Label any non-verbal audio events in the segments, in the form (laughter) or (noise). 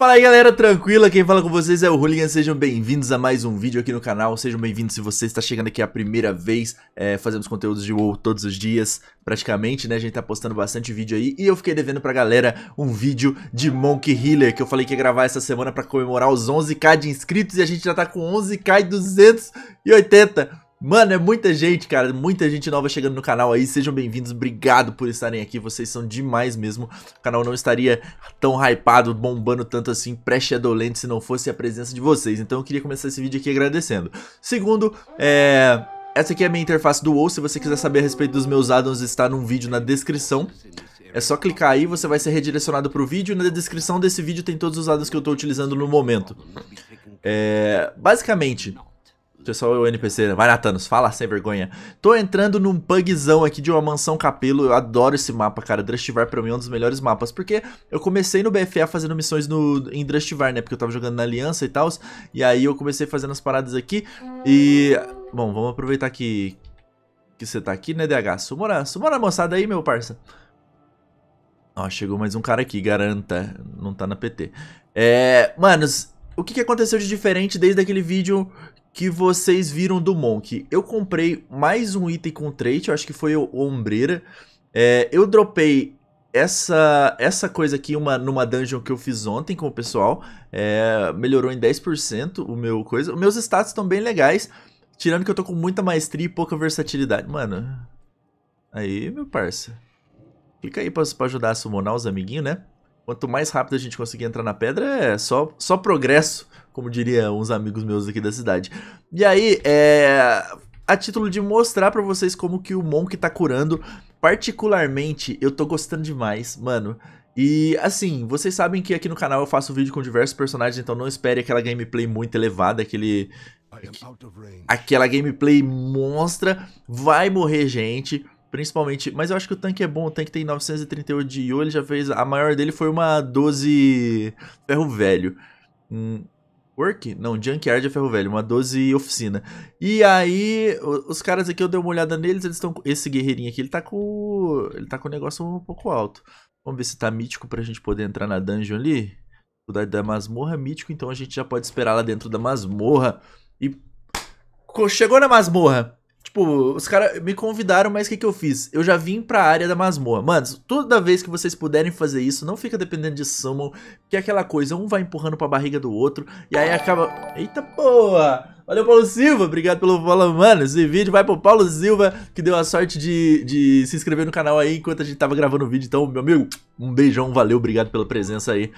Fala aí galera, tranquila? Quem fala com vocês é o Hooligan, sejam bem-vindos a mais um vídeo aqui no canal, sejam bem-vindos se você está chegando aqui a primeira vez, é, fazemos conteúdos de WoW todos os dias, praticamente, né, a gente tá postando bastante vídeo aí, e eu fiquei devendo pra galera um vídeo de Monk Healer, que eu falei que ia gravar essa semana pra comemorar os 11k de inscritos, e a gente já tá com 11k e 280 Mano, é muita gente, cara, muita gente nova chegando no canal aí, sejam bem-vindos, obrigado por estarem aqui, vocês são demais mesmo, o canal não estaria tão hypado, bombando tanto assim, pré se não fosse a presença de vocês, então eu queria começar esse vídeo aqui agradecendo. Segundo, é... essa aqui é a minha interface do WoW, se você quiser saber a respeito dos meus addons está num vídeo na descrição, é só clicar aí, você vai ser redirecionado para o vídeo e na descrição desse vídeo tem todos os addons que eu estou utilizando no momento. É... Basicamente pessoal o NPC, né? vai Thanos, fala sem vergonha. Tô entrando num bugzão aqui de uma mansão capelo, eu adoro esse mapa, cara. Drustivar pra mim é um dos melhores mapas, porque eu comecei no BFA fazendo missões no, em Drustivar, né? Porque eu tava jogando na Aliança e tal, e aí eu comecei fazendo as paradas aqui. E, bom, vamos aproveitar que, que você tá aqui, né, DH? Sumora, sumora moçada aí, meu parça. Ó, chegou mais um cara aqui, garanta, não tá na PT. É, manos, o que, que aconteceu de diferente desde aquele vídeo que vocês viram do Monk. Eu comprei mais um item com trait, eu acho que foi o Ombreira. É, eu dropei essa, essa coisa aqui uma, numa dungeon que eu fiz ontem com o pessoal. É, melhorou em 10% o meu coisa. Meus status estão bem legais, tirando que eu tô com muita maestria e pouca versatilidade. Mano, aí meu parça. Clica aí pra, pra ajudar a summonar os amiguinhos, né? Quanto mais rápido a gente conseguir entrar na pedra, é só, só progresso, como diriam uns amigos meus aqui da cidade. E aí, é, a título de mostrar para vocês como que o Monk tá curando, particularmente, eu tô gostando demais, mano. E assim, vocês sabem que aqui no canal eu faço vídeo com diversos personagens, então não espere aquela gameplay muito elevada, aquele... Aquela gameplay monstra, vai morrer gente, Principalmente, mas eu acho que o tanque é bom, o tanque tem 938 de io, ele já fez, a maior dele foi uma 12 ferro velho. Hum, work? Não, Junkyard é ferro velho, uma 12 oficina. E aí, os caras aqui, eu dei uma olhada neles, eles estão esse guerreirinho aqui, ele tá com ele tá com o negócio um pouco alto. Vamos ver se tá mítico pra gente poder entrar na dungeon ali. Dificuldade da masmorra mítico, então a gente já pode esperar lá dentro da masmorra. E chegou na masmorra. Tipo, os caras me convidaram, mas o que, que eu fiz? Eu já vim pra área da masmorra. Mano, toda vez que vocês puderem fazer isso, não fica dependendo de summon, que é aquela coisa, um vai empurrando pra barriga do outro, e aí acaba... Eita boa! Valeu, Paulo Silva. Obrigado pelo follow, mano. Esse vídeo vai pro Paulo Silva, que deu a sorte de, de se inscrever no canal aí enquanto a gente tava gravando o vídeo. Então, meu amigo, um beijão, valeu, obrigado pela presença aí.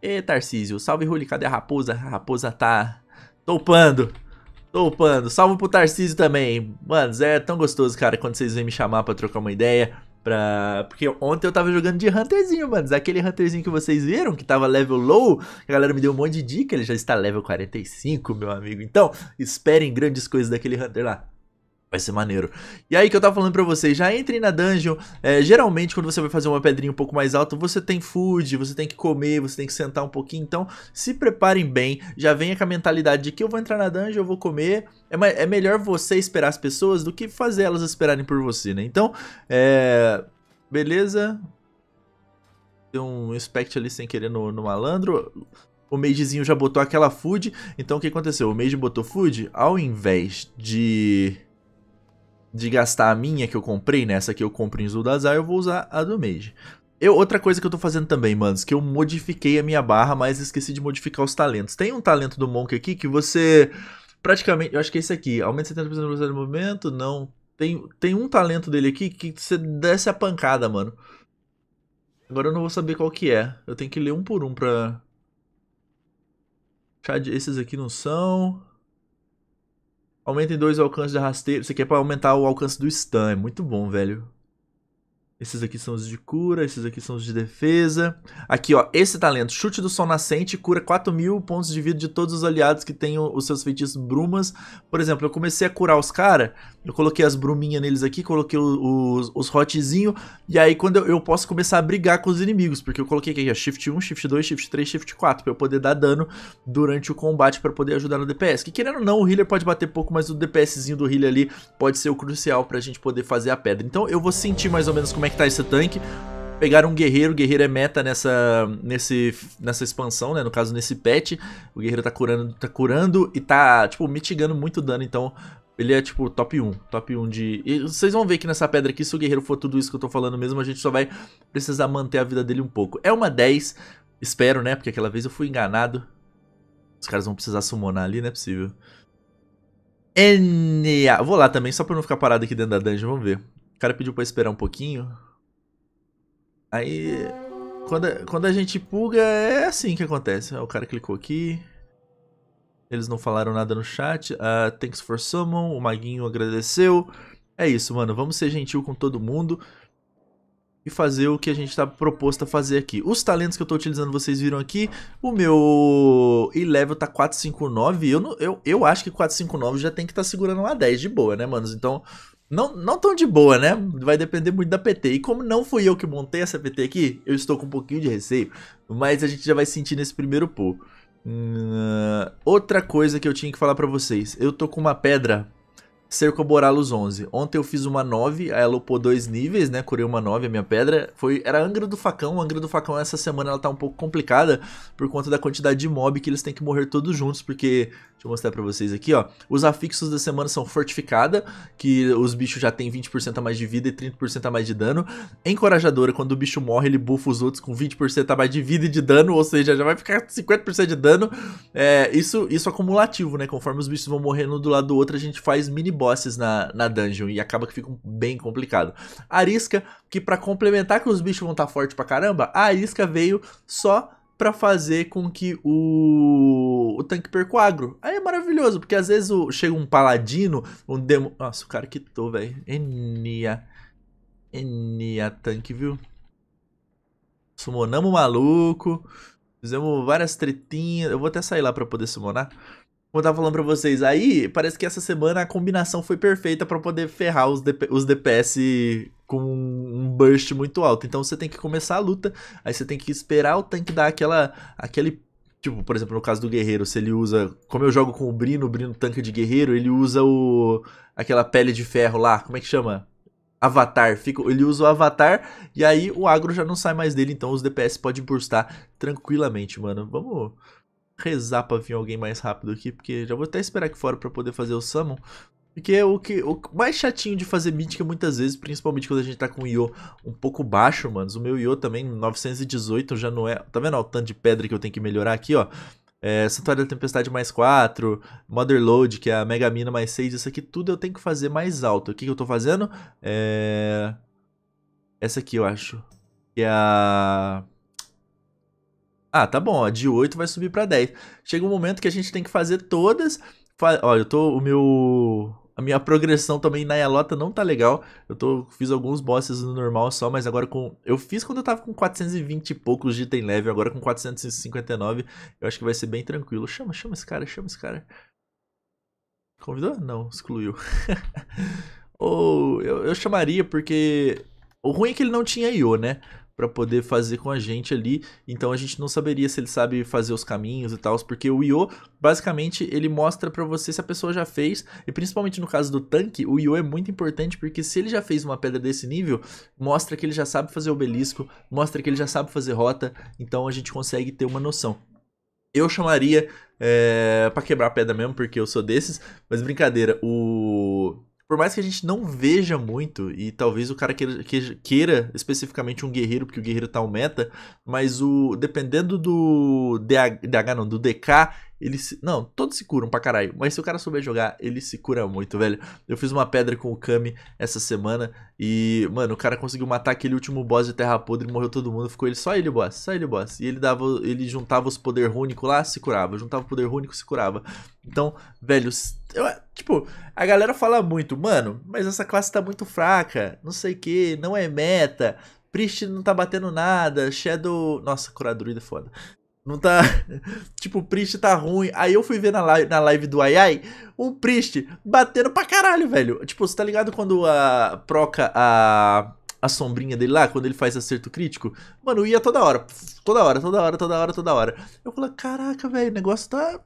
E Tarcísio, salve Ruli, cadê a raposa? A raposa tá topando. Tô upando. Salve pro Tarcísio também. Mano, Zé, é tão gostoso, cara, quando vocês vêm me chamar pra trocar uma ideia. Pra... Porque ontem eu tava jogando de Hunterzinho, mano. Aquele Hunterzinho que vocês viram, que tava level low. A galera me deu um monte de dica, ele já está level 45, meu amigo. Então, esperem grandes coisas daquele Hunter lá. Vai ser maneiro. E aí que eu tava falando pra vocês, já entrem na dungeon. É, geralmente, quando você vai fazer uma pedrinha um pouco mais alta, você tem food, você tem que comer, você tem que sentar um pouquinho. Então, se preparem bem. Já venha com a mentalidade de que eu vou entrar na dungeon, eu vou comer. É, é melhor você esperar as pessoas do que fazer elas esperarem por você, né? Então, é. Beleza. Deu um inspect ali sem querer no, no malandro o magezinho já botou aquela food. Então o que aconteceu? O mage botou food, ao invés de de gastar a minha que eu comprei, nessa né? que eu comprei em Zuldazar, eu vou usar a do Mage. Eu, outra coisa que eu tô fazendo também, mano, que eu modifiquei a minha barra, mas esqueci de modificar os talentos. Tem um talento do Monk aqui que você praticamente, eu acho que é esse aqui, aumenta 70% da velocidade do movimento, não. Tem, tem um talento dele aqui que você desce a pancada, mano. Agora eu não vou saber qual que é. Eu tenho que ler um por um pra... Esses aqui não são... Aumenta em dois o alcance da rasteira. Isso aqui é pra aumentar o alcance do stun. É muito bom, velho. Esses aqui são os de cura, esses aqui são os de defesa. Aqui, ó, esse talento, chute do sol nascente, cura 4 mil pontos de vida de todos os aliados que tenham os seus feitiços brumas. Por exemplo, eu comecei a curar os caras, eu coloquei as bruminhas neles aqui, coloquei os, os hotzinho, e aí quando eu, eu, posso começar a brigar com os inimigos, porque eu coloquei aqui, ó, shift 1, shift 2, shift 3, shift 4, pra eu poder dar dano durante o combate, para poder ajudar no DPS. Que querendo ou não, o healer pode bater pouco, mas o DPSzinho do healer ali pode ser o crucial pra gente poder fazer a pedra. Então eu vou sentir mais ou menos como é que tá esse tanque. Pegaram um guerreiro, o guerreiro é meta nessa, nesse, nessa expansão, né? No caso, nesse pet. O guerreiro tá curando, tá curando e tá, tipo, mitigando muito dano, então ele é tipo top 1, top 1 de... E vocês vão ver que nessa pedra aqui, se o guerreiro for tudo isso que eu tô falando mesmo, a gente só vai precisar manter a vida dele um pouco. É uma 10, espero, né? Porque aquela vez eu fui enganado. Os caras vão precisar summonar ali, não é possível. N.A. Vou lá também, só pra não ficar parado aqui dentro da dungeon, vamos ver cara pediu pra esperar um pouquinho. Aí, quando a, quando a gente pulga, é assim que acontece. O cara clicou aqui. Eles não falaram nada no chat. Uh, thanks for summon. O Maguinho agradeceu. É isso, mano. Vamos ser gentil com todo mundo. E fazer o que a gente tá proposto a fazer aqui. Os talentos que eu tô utilizando, vocês viram aqui. O meu E-Level tá 459. Eu, não, eu, eu acho que 459 já tem que estar tá segurando lá 10 de boa, né, manos? Então, não, não tão de boa, né? Vai depender muito da PT. E como não fui eu que montei essa PT aqui, eu estou com um pouquinho de receio. Mas a gente já vai sentir nesse primeiro pô. Hum, outra coisa que eu tinha que falar pra vocês. Eu tô com uma pedra Cercoboralos 11. Ontem eu fiz uma 9, ela upou dois níveis, né? Curei uma 9, a minha pedra. foi Era Angra do Facão. Angra do Facão essa semana ela tá um pouco complicada por conta da quantidade de mob que eles têm que morrer todos juntos, porque Deixa eu mostrar pra vocês aqui, ó. Os afixos da semana são fortificada, que os bichos já têm 20% a mais de vida e 30% a mais de dano. Encorajadora, quando o bicho morre, ele bufa os outros com 20% a mais de vida e de dano, ou seja, já vai ficar 50% de dano. É, isso, isso acumulativo, né? Conforme os bichos vão morrendo um do lado do outro, a gente faz mini bosses na, na dungeon e acaba que fica bem complicado. Arisca, que para complementar que os bichos vão estar tá forte pra caramba, a Arisca veio só para fazer com que o, o tanque perca o agro. Aí é maravilhoso, porque às vezes o, chega um paladino, um demo... Nossa, o cara quitou, velho. Enia. Enia tanque, viu? Sumonamos o maluco. Fizemos várias tretinhas. Eu vou até sair lá para poder sumonar como eu tava falando pra vocês, aí parece que essa semana a combinação foi perfeita para poder ferrar os, DP, os DPS com um burst muito alto. Então você tem que começar a luta, aí você tem que esperar o tanque dar aquela, aquele Tipo, por exemplo, no caso do guerreiro, se ele usa. Como eu jogo com o Brino, o Brino é tanque de guerreiro, ele usa o. aquela pele de ferro lá, como é que chama? Avatar. Fica, ele usa o Avatar e aí o agro já não sai mais dele, então os DPS podem burstar tranquilamente, mano. Vamos rezar pra vir alguém mais rápido aqui, porque já vou até esperar aqui fora pra poder fazer o summon. Porque o, que, o mais chatinho de fazer mítica muitas vezes, principalmente quando a gente tá com o Io um pouco baixo, mano. O meu Io também, 918, já não é... Tá vendo ó, o tanto de pedra que eu tenho que melhorar aqui, ó? É, Santuário da Tempestade mais 4, Motherload, que é a Mega Mina mais 6, isso aqui tudo eu tenho que fazer mais alto. O que, que eu tô fazendo? É... Essa aqui, eu acho. Que é a... Ah, tá bom, ó, de 8 vai subir para 10. Chega um momento que a gente tem que fazer todas. Olha, eu tô. O meu. A minha progressão também na Yalota não tá legal. Eu tô, fiz alguns bosses no normal só, mas agora com. Eu fiz quando eu tava com 420 e poucos de item leve, agora com 459. Eu acho que vai ser bem tranquilo. Chama, chama esse cara, chama esse cara. Convidou? Não, excluiu. (laughs) Ou eu, eu chamaria porque. O ruim é que ele não tinha IO, né? para poder fazer com a gente ali. Então a gente não saberia se ele sabe fazer os caminhos e tal, porque o IO, basicamente, ele mostra para você se a pessoa já fez, e principalmente no caso do tanque, o IO é muito importante porque se ele já fez uma pedra desse nível, mostra que ele já sabe fazer obelisco, mostra que ele já sabe fazer rota, então a gente consegue ter uma noção. Eu chamaria é, eh, para quebrar pedra mesmo, porque eu sou desses, mas brincadeira, o por mais que a gente não veja muito, e talvez o cara queira, queira especificamente um guerreiro, porque o guerreiro tá o meta, mas o dependendo do DH, DH não, do DK, ele se, Não, todos se curam pra caralho, mas se o cara souber jogar, ele se cura muito, velho. Eu fiz uma pedra com o Kami essa semana e, mano, o cara conseguiu matar aquele último boss de Terra Podre, morreu todo mundo, ficou ele, só ele boss, só ele boss. E ele dava, ele juntava os poder rúnico lá, se curava, juntava o poder rúnico, se curava. Então, velho, eu, tipo, a galera fala muito, mano, mas essa classe tá muito fraca, não sei o que, não é meta, Priest não tá batendo nada, Shadow. Nossa, curar druida é foda. Não tá. (laughs) tipo, Priest tá ruim. Aí eu fui ver na live, na live do Ai Ai um Priest batendo pra caralho, velho. Tipo, você tá ligado quando a proca a. A sombrinha dele lá, quando ele faz acerto crítico, mano, ia toda hora. Toda hora, toda hora, toda hora, toda hora. Eu falei, caraca, velho, o negócio tá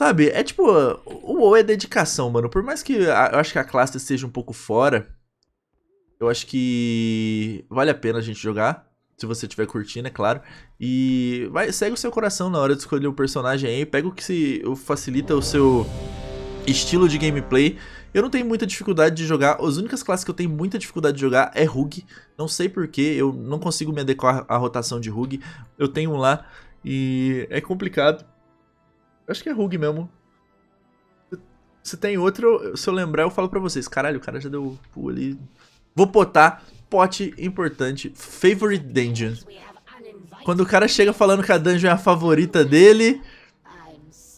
Sabe, é tipo, o WoW é dedicação, mano. Por mais que a, eu acho que a classe esteja um pouco fora, eu acho que vale a pena a gente jogar. Se você estiver curtindo, é claro. E vai, segue o seu coração na hora de escolher o personagem aí. Pega o que se facilita o seu estilo de gameplay. Eu não tenho muita dificuldade de jogar. As únicas classes que eu tenho muita dificuldade de jogar é Rug. Não sei porquê, eu não consigo me adequar à rotação de Rug. Eu tenho um lá e é complicado. Acho que é Rug mesmo. Se tem outro, se eu lembrar, eu falo pra vocês. Caralho, o cara já deu pulo ali. Vou potar. pote importante. Favorite dungeon. Quando o cara chega falando que a dungeon é a favorita dele.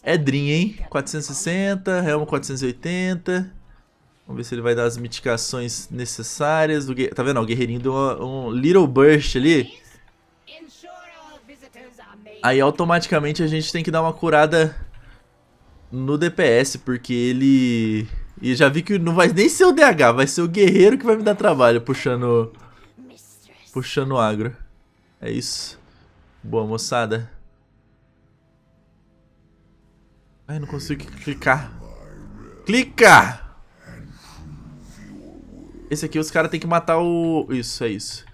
É Dream, hein? 460, Realm 480. Vamos ver se ele vai dar as mitigações necessárias. Do, tá vendo? O guerreirinho deu um, um little burst ali. Aí automaticamente a gente tem que dar uma curada no DPS, porque ele... E já vi que não vai nem ser o DH, vai ser o guerreiro que vai me dar trabalho puxando... Puxando o agro. É isso. Boa, moçada. Ai, não consigo clicar. Clica! Esse aqui os caras tem que matar o... Isso, é isso.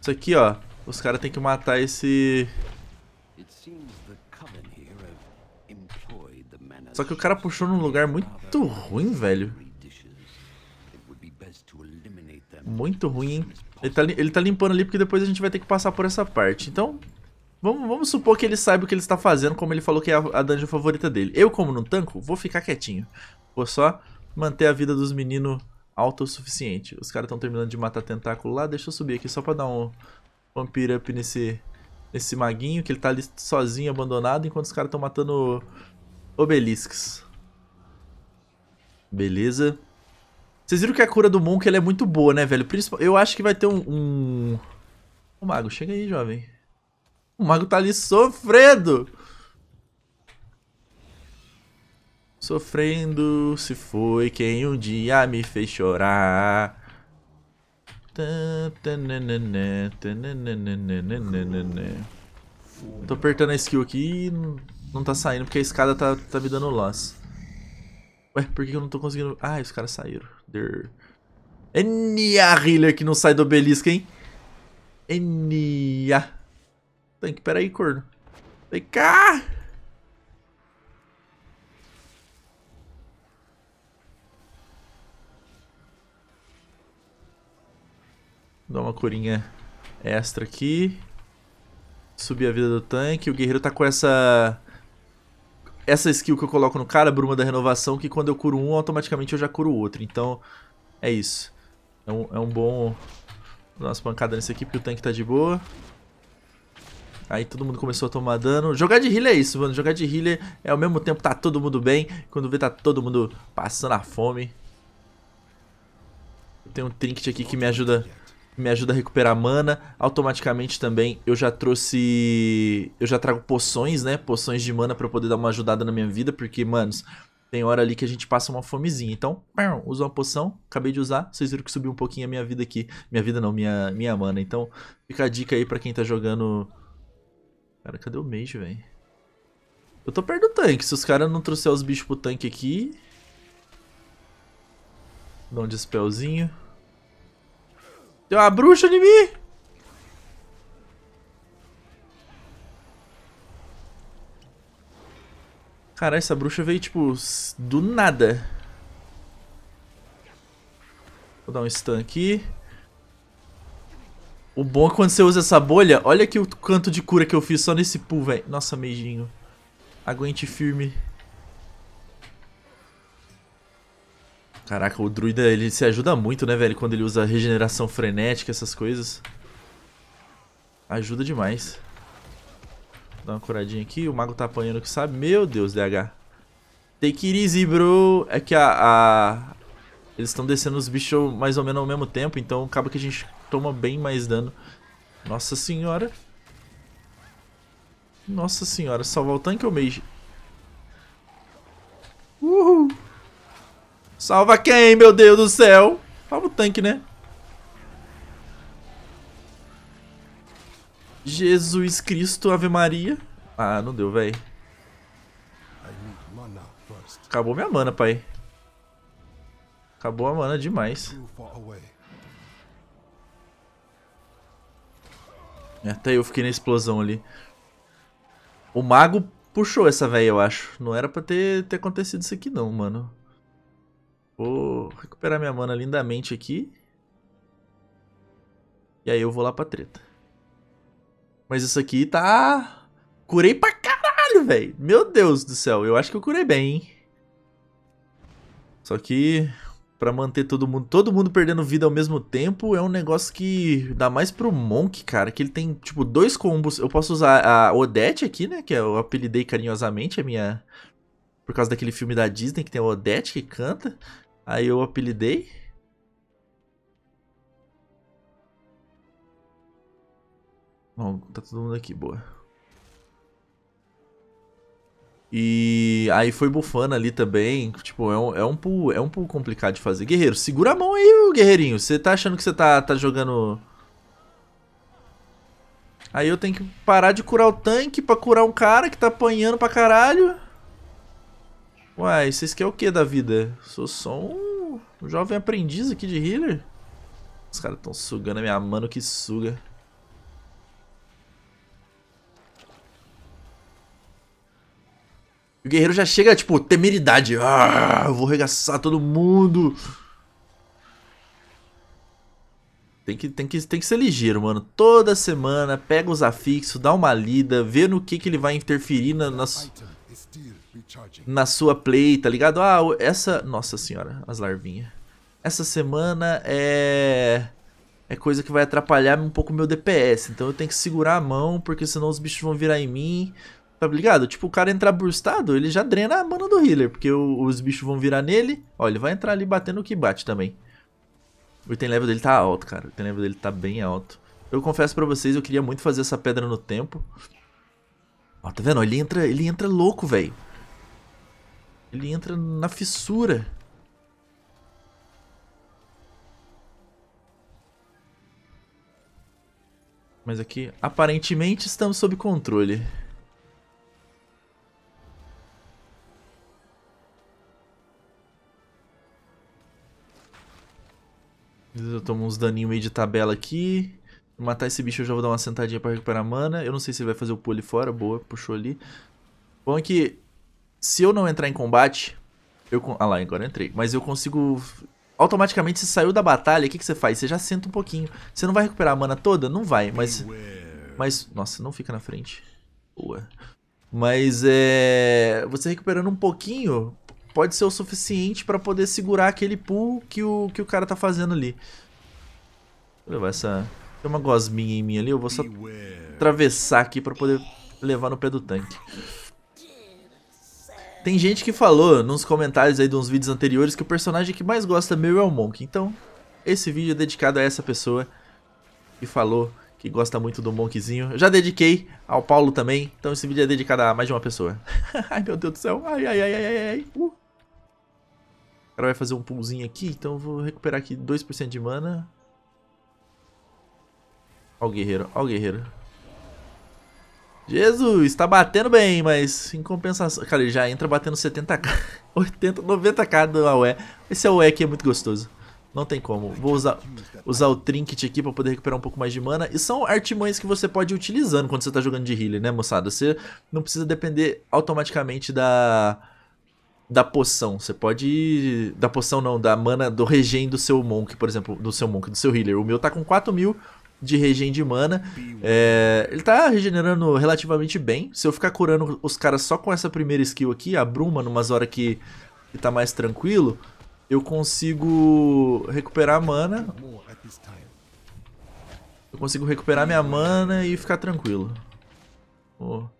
Isso aqui, ó. Os caras têm que matar esse... Só que o cara puxou num lugar muito ruim, velho. Muito ruim, hein? Ele tá, ele tá limpando ali porque depois a gente vai ter que passar por essa parte. Então, vamos, vamos supor que ele saiba o que ele está fazendo, como ele falou que é a, a dungeon favorita dele. Eu, como não tanco, vou ficar quietinho. Vou só manter a vida dos meninos alta o suficiente. Os caras estão terminando de matar tentáculo lá. Deixa eu subir aqui só pra dar um, Vampire Up nesse, nesse maguinho, que ele tá ali sozinho, abandonado, enquanto os caras estão matando obeliscos. Beleza. Vocês viram que a cura do Monk é muito boa, né, velho? Principal... Eu acho que vai ter um... um... O mago, chega aí, jovem. O mago tá ali sofrendo! Sofrendo se foi quem um dia me fez chorar. Tô apertando a skill aqui e não tá saindo porque a escada tá, tá me dando loss. Ué, por que eu não tô conseguindo... Ah, os caras saíram. Der. Enia healer que não sai do obelisco, hein? Nia. Enia. pera aí, corno. Vem cá! Dá uma corinha extra aqui. Subir a vida do tanque. O guerreiro tá com essa... Essa skill que eu coloco no cara, Bruma da Renovação, que quando eu curo um, automaticamente eu já curo o outro. Então, é isso. É um, é um bom... Vou dar umas pancadas nesse aqui, porque o tanque tá de boa. Aí todo mundo começou a tomar dano. Jogar de healer é isso, mano. Jogar de healer é ao mesmo tempo tá todo mundo bem, quando vê tá todo mundo passando a fome. Tem um trinket aqui que me ajuda me ajuda a recuperar mana. Automaticamente também eu já trouxe. Eu já trago poções, né? Poções de mana para poder dar uma ajudada na minha vida, porque, manos, tem hora ali que a gente passa uma fomezinha. Então, usa uma poção, acabei de usar, vocês viram que subiu um pouquinho a minha vida aqui. Minha vida não, minha, minha mana. Então, fica a dica aí para quem tá jogando. Cara, cadê o mage, velho? Eu tô perto do tanque. Se os caras não trouxeram os bichos pro tanque aqui. Dá um dispelzinho. Tem uma bruxa em mim. Caralho, essa bruxa veio, tipo, do nada. Vou dar um stun aqui. O bom é quando você usa essa bolha. Olha aqui o canto de cura que eu fiz só nesse pool, velho. Nossa, meijinho. Aguente firme. Caraca, o druida ele se ajuda muito, né, velho? Quando ele usa regeneração frenética, essas coisas. Ajuda demais. Dá uma curadinha aqui. O mago tá apanhando que sabe. Meu Deus, DH. Take it easy, bro. É que a... a... Eles estão descendo os bichos mais ou menos ao mesmo tempo, então acaba que a gente toma bem mais dano. Nossa senhora. Nossa senhora, salvar o tanque ou mage? Uhul. Salva quem, meu Deus do céu? Salva o tanque, né? Jesus Cristo, Ave Maria. Ah, não deu, velho. Acabou minha mana, pai. Acabou a mana demais. É, até eu fiquei na explosão ali. O mago puxou essa velha, eu acho. Não era pra ter, ter acontecido isso aqui não, mano. Vou recuperar minha mana lindamente aqui. E aí eu vou lá pra treta. Mas isso aqui tá... Curei pra caralho, velho. Meu Deus do céu. Eu acho que eu curei bem, hein? Só que... Pra manter todo mundo... Todo mundo perdendo vida ao mesmo tempo é um negócio que... Dá mais pro Monk, cara. Que ele tem, tipo, dois combos. Eu posso usar a Odette aqui, né? Que eu apelidei carinhosamente a minha... Por causa daquele filme da Disney que tem a Odette que canta. Aí eu apelidei. Bom, tá todo mundo aqui, boa. E aí foi bufando ali também. Tipo, é um, é um pool, é um pool complicado de fazer. Guerreiro, segura a mão aí, guerreirinho. Você tá achando que você tá, tá jogando... Aí eu tenho que parar de curar o tanque pra curar um cara que tá apanhando pra caralho. Uai, vocês querem o que da vida? Sou só um, um jovem aprendiz aqui de healer. Os caras estão sugando a minha mano que suga. O guerreiro já chega, tipo, temeridade. Ah, eu vou arregaçar todo mundo. Tem que, tem, que, tem que ser ligeiro, mano. Toda semana, pega os afixos, dá uma lida, vê no que, que ele vai interferir na, nas, na sua play, tá ligado? Ah, essa. Nossa senhora, as larvinhas. Essa semana é. É coisa que vai atrapalhar um pouco meu DPS. Então eu tenho que segurar a mão, porque senão os bichos vão virar em mim. Tá ligado? Tipo, o cara entrar burstado, ele já drena a mana do healer, porque o, os bichos vão virar nele. Ó, ele vai entrar ali batendo o que bate também. O item level dele tá alto, cara. O item level dele tá bem alto. Eu confesso pra vocês, eu queria muito fazer essa pedra no tempo. Ó, tá vendo? Ele entra, ele entra louco, velho. Ele entra na fissura. Mas aqui, aparentemente, estamos sob controle. Eu tomo uns daninhos meio de tabela aqui. Matar esse bicho eu já vou dar uma sentadinha pra recuperar mana. Eu não sei se ele vai fazer o pole fora. Boa, puxou ali. Bom é que se eu não entrar em combate, eu. Ah lá, agora eu entrei. Mas eu consigo. Automaticamente, se saiu da batalha, o que, que você faz? Você já senta um pouquinho. Você não vai recuperar a mana toda? Não vai, mas. Mas. Nossa, não fica na frente. Boa. Mas é. Você recuperando um pouquinho pode ser o suficiente para poder segurar aquele pull que o, que o cara tá fazendo ali. Vou levar essa. Tem uma gosminha em mim ali, eu vou só atravessar aqui para poder levar no pé do tanque. Tem gente que falou nos comentários aí de uns vídeos anteriores que o personagem que mais gosta meu é o Monk. Então, esse vídeo é dedicado a essa pessoa que falou que gosta muito do Monkzinho. Eu já dediquei ao Paulo também, então esse vídeo é dedicado a mais de uma pessoa. (laughs) ai, meu Deus do céu. Ai, ai, ai, ai, ai, ai. Uh. O cara vai fazer um pulzinho aqui, então eu vou recuperar aqui 2% de mana. Ó o guerreiro, ó o guerreiro. Jesus, tá batendo bem, mas em compensação... Cara, ele já entra batendo 70k, 80, 90k do AOE. Esse AOE aqui é muito gostoso. Não tem como. Vou usar, usar o trinket aqui pra poder recuperar um pouco mais de mana. E são artimanhas que você pode ir utilizando quando você tá jogando de healer, né, moçada? Você não precisa depender automaticamente da da poção. Você pode ir... Da poção não, da mana do regen do seu monk, por exemplo. Do seu monk, do seu healer. O meu tá com 4 mil, de regen de mana. É, ele tá regenerando relativamente bem. Se eu ficar curando os caras só com essa primeira skill aqui, a Bruma, numas horas que, está tá mais tranquilo, eu consigo recuperar mana. Eu consigo recuperar minha mana e ficar tranquilo. Vou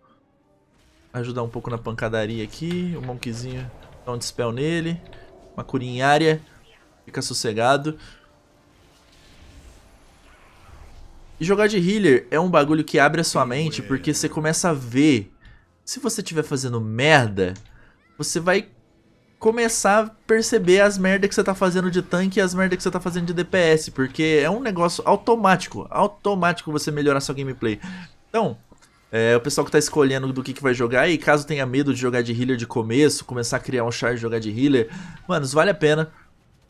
ajudar um pouco na pancadaria aqui. O Monkeyzinho dá um dispel nele. Uma curinha em área. Fica sossegado. E jogar de healer é um bagulho que abre a sua mente, porque você começa a ver. Se você estiver fazendo merda, você vai começar a perceber as merdas que você tá fazendo de tanque e as merdas que você tá fazendo de DPS, porque é um negócio automático, automático você melhorar seu gameplay. Então, é, o pessoal que tá escolhendo do que, que vai jogar e caso tenha medo de jogar de healer de começo, começar a criar um char e jogar de healer, manos, vale a pena.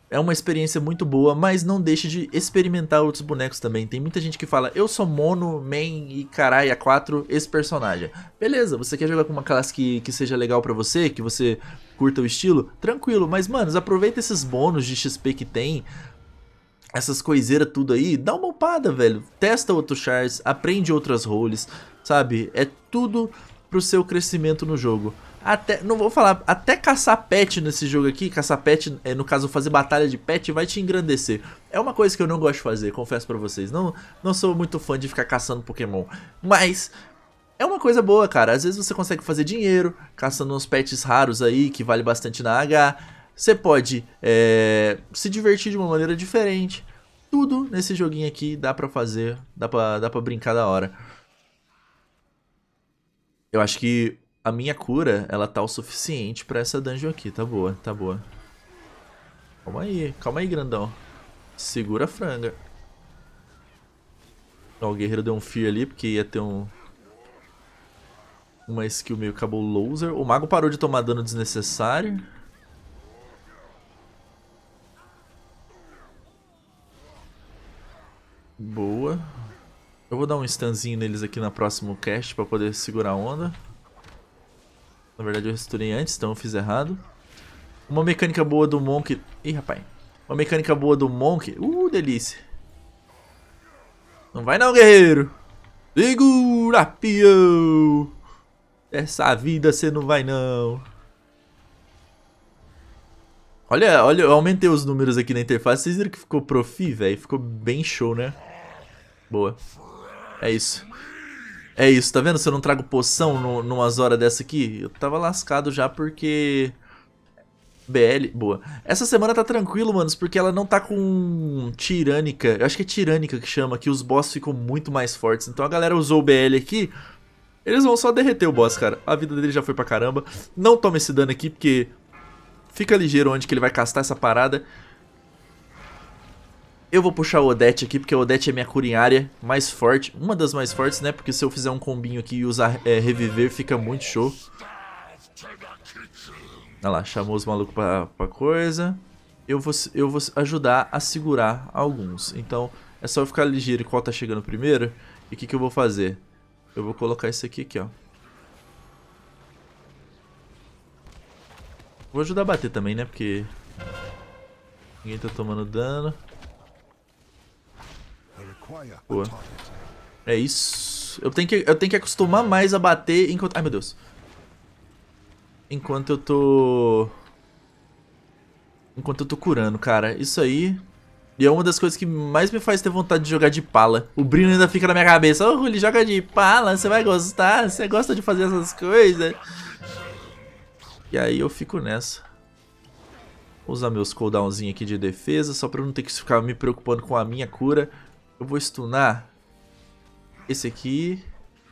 É uma experiência muito boa, mas não deixe de experimentar outros bonecos também. Tem muita gente que fala, eu sou mono, main e caralho, 4 esse personagem. Beleza, você quer jogar com uma classe que, que seja legal para você, que você curta o estilo? Tranquilo, mas mano, aproveita esses bônus de XP que tem, essas coiseiras tudo aí, dá uma upada, velho. Testa outros chars, aprende outras roles, sabe? É tudo pro seu crescimento no jogo. Até, não vou falar, até caçar pet nesse jogo aqui, caçar pet, é, no caso fazer batalha de pet, vai te engrandecer. É uma coisa que eu não gosto de fazer, confesso pra vocês. Não, não sou muito fã de ficar caçando Pokémon. Mas, é uma coisa boa, cara. Às vezes você consegue fazer dinheiro caçando uns pets raros aí que vale bastante na H. Você pode é, se divertir de uma maneira diferente. Tudo nesse joguinho aqui dá pra fazer, dá pra, dá pra brincar da hora. Eu acho que a minha cura, ela tá o suficiente pra essa dungeon aqui. Tá boa, tá boa. Calma aí, calma aí, grandão. Segura a franga. Ó, o guerreiro deu um fear ali, porque ia ter um... Uma skill meio cabulosa. O mago parou de tomar dano desnecessário. Boa. Eu vou dar um stunzinho neles aqui na próxima cast pra poder segurar a onda. Na verdade eu restaurei antes, então eu fiz errado. Uma mecânica boa do Monk... Ih, rapaz. Uma mecânica boa do Monk... Uh, delícia. Não vai não, guerreiro. Segura, pião. Essa vida você não vai não. Olha, olha, eu aumentei os números aqui na interface. Vocês viram que ficou profi, velho? Ficou bem show, né? Boa. É isso. É isso, tá vendo? Se eu não trago poção no, numas horas dessa aqui, eu tava lascado já porque... BL, boa. Essa semana tá tranquilo, manos, porque ela não tá com tirânica. Eu acho que é tirânica que chama, que os boss ficam muito mais fortes. Então a galera usou o BL aqui, eles vão só derreter o boss, cara. A vida dele já foi pra caramba. Não toma esse dano aqui, porque fica ligeiro onde que ele vai castar essa parada. Eu vou puxar o Odete aqui, porque o Odete é minha curinhária mais forte. Uma das mais fortes, né? Porque se eu fizer um combinho aqui e usar é, reviver, fica muito show. Olha lá, chamou os malucos pra, pra coisa. Eu vou, eu vou ajudar a segurar alguns. Então, é só eu ficar ligeiro qual tá chegando primeiro. E o que, que eu vou fazer? Eu vou colocar isso aqui, aqui, ó. Vou ajudar a bater também, né? Porque... Ninguém tá tomando dano. Boa. É isso. Eu tenho que, eu tenho que acostumar mais a bater enquanto... Ai, meu Deus. Enquanto eu tô... Enquanto eu tô curando, cara. Isso aí... E é uma das coisas que mais me faz ter vontade de jogar de pala. O Brino ainda fica na minha cabeça. Ô, oh, ele joga de pala, você vai gostar. Você gosta de fazer essas coisas. E aí eu fico nessa. Vou usar meus cooldownzinhos aqui de defesa, só pra eu não ter que ficar me preocupando com a minha cura. Eu vou stunar. Esse aqui.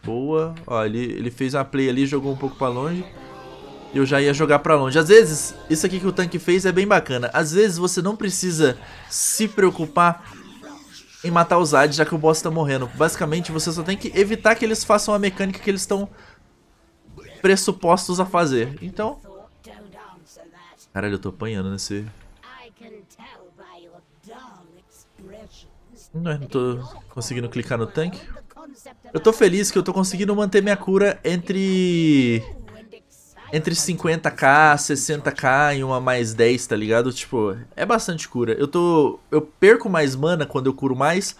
Boa. Ó, ele, ele fez uma play ali, jogou um pouco pra longe. Eu já ia jogar pra longe. Às vezes, isso aqui que o tanque fez é bem bacana. Às vezes você não precisa se preocupar em matar os Zad, já que o boss tá morrendo. Basicamente, você só tem que evitar que eles façam a mecânica que eles estão pressupostos a fazer. Então... Caralho, eu tô apanhando nesse... Não, não tô conseguindo clicar no tanque. Eu tô feliz que eu tô conseguindo manter minha cura entre... Entre 50k, 60k e uma mais 10, tá ligado? Tipo, é bastante cura. Eu tô... Eu perco mais mana quando eu curo mais,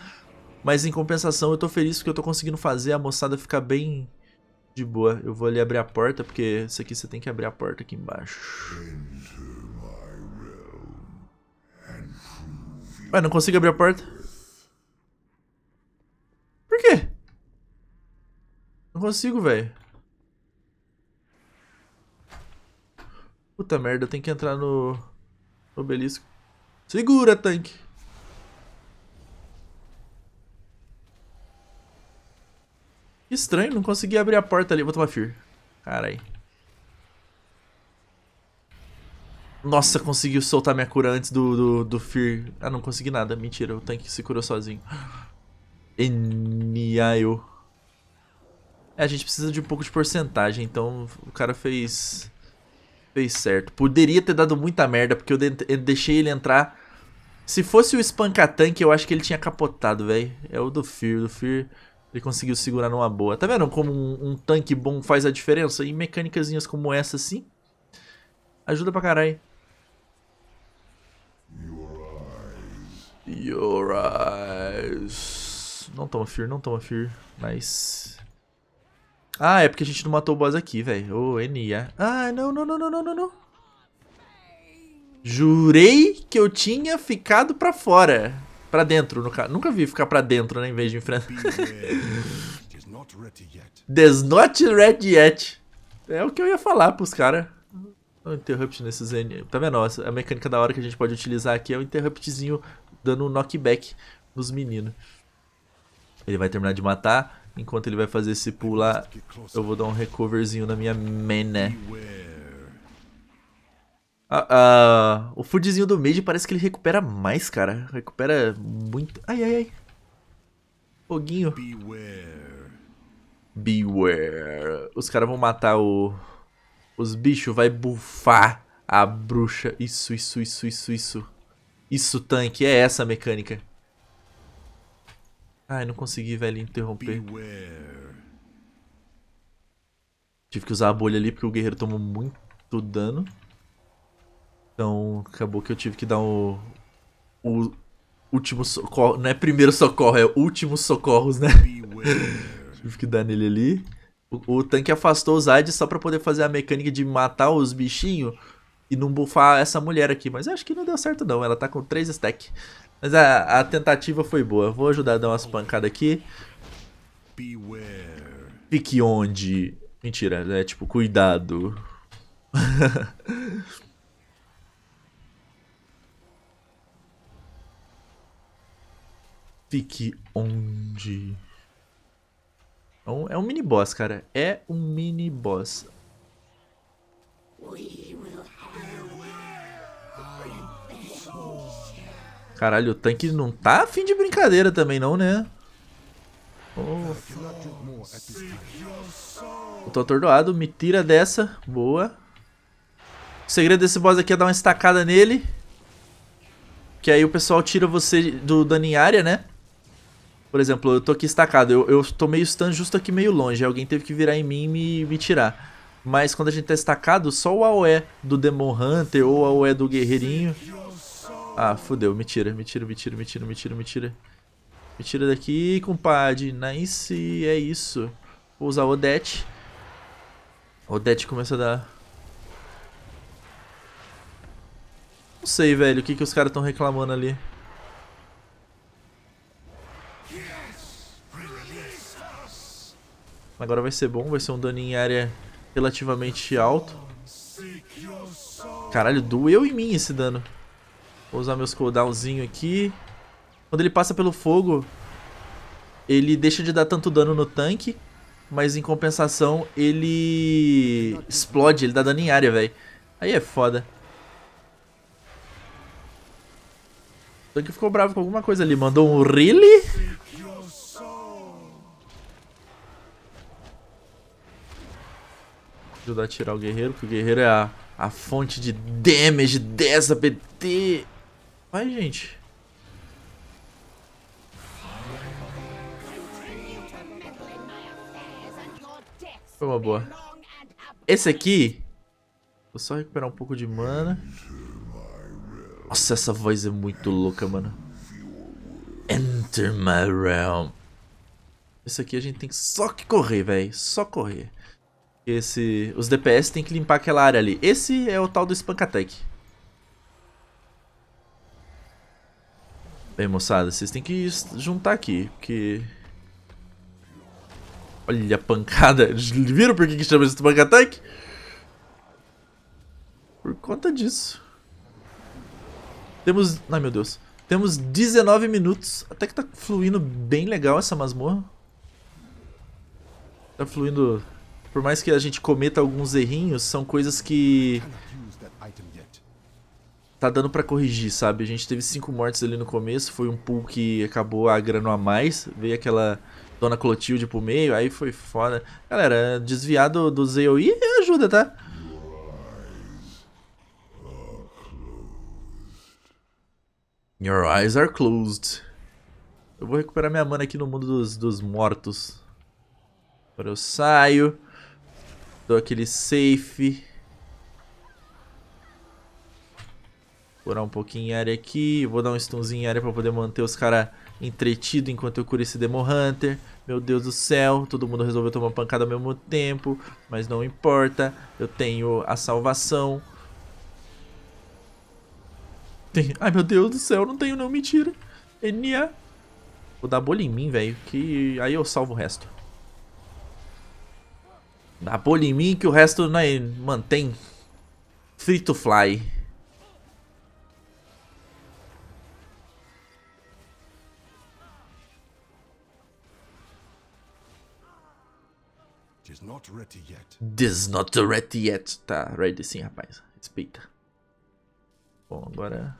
mas em compensação eu tô feliz porque eu tô conseguindo fazer a moçada ficar bem de boa. Eu vou ali abrir a porta, porque isso aqui você tem que abrir a porta aqui embaixo. Ué, não consigo abrir a porta? Por quê? Não consigo, velho. Puta merda, eu tenho que entrar no... no obelisco. Segura, tanque. Que estranho, não consegui abrir a porta ali. Vou tomar fear. Carai. Nossa, conseguiu soltar minha cura antes do, do, do Fear. Ah, não consegui nada. Mentira, o tanque se curou sozinho. Eniaio. É, a gente precisa de um pouco de porcentagem, então o cara fez. Fez certo. Poderia ter dado muita merda, porque eu, de eu deixei ele entrar. Se fosse o Spankatank, eu acho que ele tinha capotado, velho. É o do Fear. Do Fear ele conseguiu segurar numa boa. Tá vendo como um, um tanque bom faz a diferença? E mecânicas como essa, assim, ajuda pra caralho. Your eyes. Your eyes. Não toma Fear, não toma Fear. Mas... Ah, é porque a gente não matou o boss aqui, velho. Ô, oh, Enia. Ah, não, não, não, não, não, não, não. Jurei que eu tinha ficado pra fora. Pra dentro, no caso. Nunca vi ficar pra dentro, né, em vez de enfrentar. (laughs) Des not ready yet. É o que eu ia falar pros caras. Um é interrupt nesses N. Tá vendo? nossa? A mecânica da hora que a gente pode utilizar aqui é o um interruptzinho dando um knockback nos meninos. Ele vai terminar de matar. Enquanto ele vai fazer esse pulo lá, eu vou dar um recoverzinho na minha mané. Ah, ah, o foodzinho do mage parece que ele recupera mais, cara. Recupera muito. Ai, ai, ai. Foguinho. Beware. Beware. Os caras vão matar o... Os bichos, vai bufar a bruxa. Isso, isso, isso, isso, isso. Isso, tanque. É essa a mecânica. Ai, não consegui, velho, interromper. Beware. Tive que usar a bolha ali porque o guerreiro tomou muito dano. Então, acabou que eu tive que dar o... O último socorro... Não é primeiro socorro, é último socorros, né? tive que dar nele ali. O, o tanque afastou os Aids só pra poder fazer a mecânica de matar os bichinhos e não bufar essa mulher aqui. Mas acho que não deu certo não, ela tá com 3 stack. Mas a, a tentativa foi boa. Vou ajudar a dar umas pancadas aqui. Fique onde... Mentira, é né? tipo, cuidado. (laughs) Fique onde... É um, é um mini boss, cara. É um mini boss. We will Caralho, o tanque não tá afim de brincadeira também não, né? Oh. Eu tô atordoado, me tira dessa. Boa. O segredo desse boss aqui é dar uma estacada nele. Que aí o pessoal tira você do dano em área, né? Por exemplo, eu tô aqui estacado. Eu, eu meio o stun justo aqui meio longe. Alguém teve que virar em mim e me, me tirar. Mas quando a gente tá estacado, só o AOE do Demon Hunter ou o AOE do Guerreirinho ah, fudeu, me tira, me tira, me tira, me tira, me tira, me tira. Me tira daqui, compadre. Nice, é isso. Vou usar o Odete. Odete começa a dar... Não sei, velho, o que, que os caras estão reclamando ali. Agora vai ser bom, vai ser um dano em área relativamente alto. Caralho, doeu em mim esse dano. Vou usar meus cooldownzinho aqui. Quando ele passa pelo fogo, ele deixa de dar tanto dano no tanque, mas em compensação ele explode, ele dá dano em área, velho. Aí é foda. O tanque ficou bravo com alguma coisa ali, mandou um really? Ajudar a tirar o guerreiro, porque o guerreiro é a, a fonte de damage dessa PT. Vai, gente. Foi uma boa. Esse aqui... Vou só recuperar um pouco de mana. Nossa, essa voz é muito louca, mano. Enter my realm. Esse aqui a gente tem só que correr, velho. Só correr. Esse, os DPS tem que limpar aquela área ali. Esse é o tal do Spancatec. Bem, moçada, vocês têm que juntar aqui, porque... Olha a pancada. (laughs) Viram por que, que chama isso de pancada Por conta disso. Temos... Ai, meu Deus. Temos 19 minutos. Até que tá fluindo bem legal essa masmorra. Tá fluindo... Por mais que a gente cometa alguns errinhos, são coisas que tá dando para corrigir, sabe? A gente teve cinco mortes ali no começo, foi um pool que acabou a grana a mais, veio aquela Dona Clotilde pro meio, aí foi foda. Galera, desviar do, do ZOI é ajuda, tá? Your eyes are closed. Eu vou recuperar minha mana aqui no mundo dos, dos mortos. Agora eu saio. Dou aquele safe. Curar um pouquinho em área aqui. Vou dar um stunzinho em área pra poder manter os caras entretidos enquanto eu curo esse Demon Hunter. Meu Deus do céu, todo mundo resolveu tomar pancada ao mesmo tempo. Mas não importa, eu tenho a salvação. Tem... Ai, meu Deus do céu, não tenho não, mentira. Nia. Vou dar bolha em mim, velho, que aí eu salvo o resto. Dá bolha em mim que o resto é... mantém. Free to fly. not ready yet. This not ready yet. Tá, ready sim, rapaz. Respeita. Bom, agora...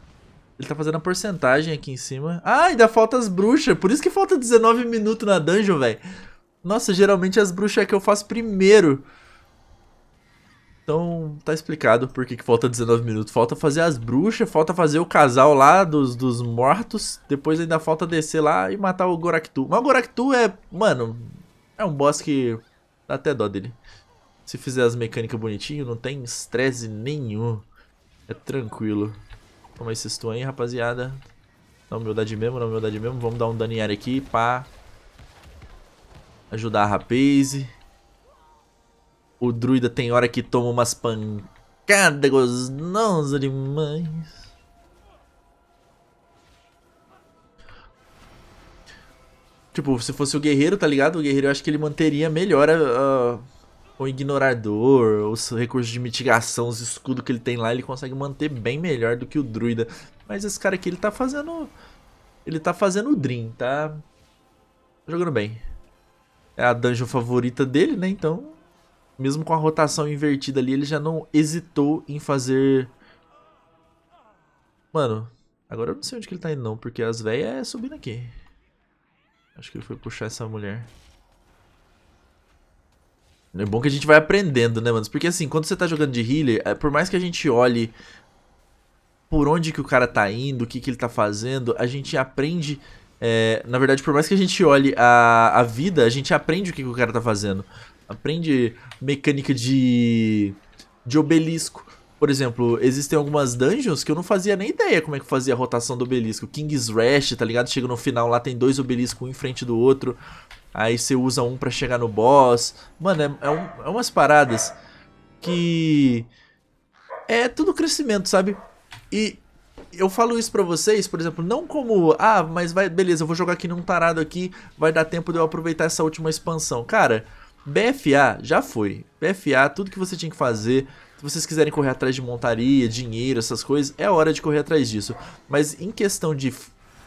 Ele tá fazendo a porcentagem aqui em cima. Ah, ainda falta as bruxas. Por isso que falta 19 minutos na dungeon, velho. Nossa, geralmente as bruxas é que eu faço primeiro. Então, tá explicado por que, que falta 19 minutos. Falta fazer as bruxas, falta fazer o casal lá dos, dos mortos. Depois ainda falta descer lá e matar o Goraktu. Mas o Goraktu é, mano, é um boss que até dó dele. Se fizer as mecânicas bonitinho, não tem estresse nenhum. É tranquilo. Toma esse stun aí, rapaziada. Na humildade mesmo, na humildade mesmo. Vamos dar um dano em área aqui, pá. Ajudar a rapaze. O druida tem hora que toma umas pancadas gostosas demais. Tipo, se fosse o guerreiro, tá ligado? O guerreiro eu acho que ele manteria melhor a, a, o ignorador, os recursos de mitigação, os escudos que ele tem lá, ele consegue manter bem melhor do que o druida. Mas esse cara aqui, ele tá fazendo. Ele tá fazendo o Dream, tá? Jogando bem. É a dungeon favorita dele, né? Então, mesmo com a rotação invertida ali, ele já não hesitou em fazer. Mano, agora eu não sei onde que ele tá indo, não, porque as velhas é subindo aqui. Acho que ele foi puxar essa mulher. É bom que a gente vai aprendendo, né, mano? Porque assim, quando você tá jogando de healer, é, por mais que a gente olhe por onde que o cara tá indo, o que que ele tá fazendo, a gente aprende... É, na verdade, por mais que a gente olhe a, a vida, a gente aprende o que, que o cara tá fazendo. Aprende mecânica de, de obelisco, por exemplo, existem algumas dungeons que eu não fazia nem ideia como é que fazia a rotação do obelisco. King's Rest, tá ligado? Chega no final lá, tem dois obeliscos um em frente do outro. Aí você usa um para chegar no boss. Mano, é, é, um, é umas paradas que. É tudo crescimento, sabe? E eu falo isso para vocês, por exemplo, não como, ah, mas vai, beleza, eu vou jogar aqui num tarado aqui, vai dar tempo de eu aproveitar essa última expansão. Cara, BFA já foi. BFA, tudo que você tinha que fazer, vocês quiserem correr atrás de montaria, dinheiro, essas coisas, é hora de correr atrás disso. Mas em questão de